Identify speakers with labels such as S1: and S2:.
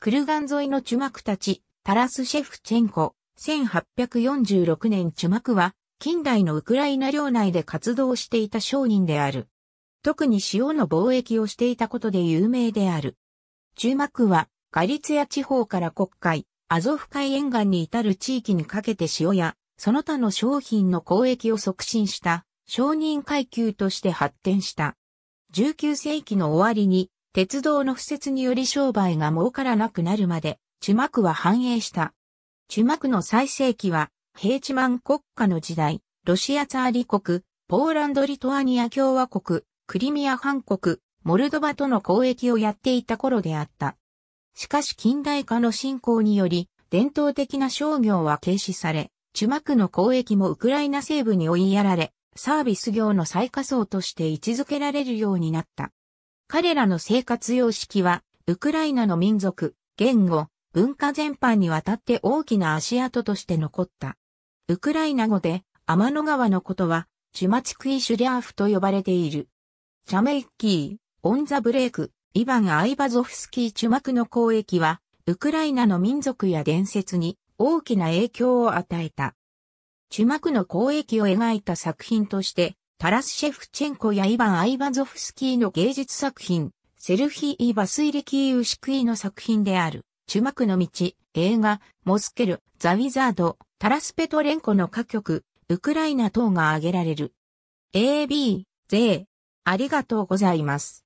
S1: クルガン沿いのチュマクたち、タラスシェフチェンコ、
S2: 1846年チュマクは、近代のウクライナ領内で活動していた商人である。特に塩の貿易をしていたことで有名である。チュマクは、ガリツヤ地方から国海、アゾフ海沿岸に至る地域にかけて塩や、その他の商品の交易を促進した、商人階級として発展した。19世紀の終わりに、鉄道の敷設により商売が儲からなくなるまで、チュマクは繁栄した。チュマクの最盛期は、ヘイチマン国家の時代、ロシアツアーリ国、ポーランド・リトアニア共和国、クリミア半国、モルドバとの交易をやっていた頃であった。しかし近代化の進行により、伝統的な商業は軽視され、チュマクの交易もウクライナ西部に追いやられ、サービス業の最下層として位置づけられるようになった。彼らの生活様式は、ウクライナの民族、言語、文化全般にわたって大きな足跡として残った。ウクライナ語で、天の川のことは、チュマチクイシュリャーフと呼ばれている。チャメイッキー、オンザブレイク、イヴァン・アイバゾフスキーチュマクの交易は、ウクライナの民族や伝説に大きな影響を与えた。チュマクの交易を描いた作品として、タラスシェフチェンコやイヴァン・アイバゾフスキーの芸術作品、セルヒー・バスイリキー・ウシクイの作品である、チュマクの道、映画、モスケル、ザ・ウィザード、タラス・ペトレンコの歌曲、ウクライナ等が挙げられる。AB、
S1: 税、ありがとうございます。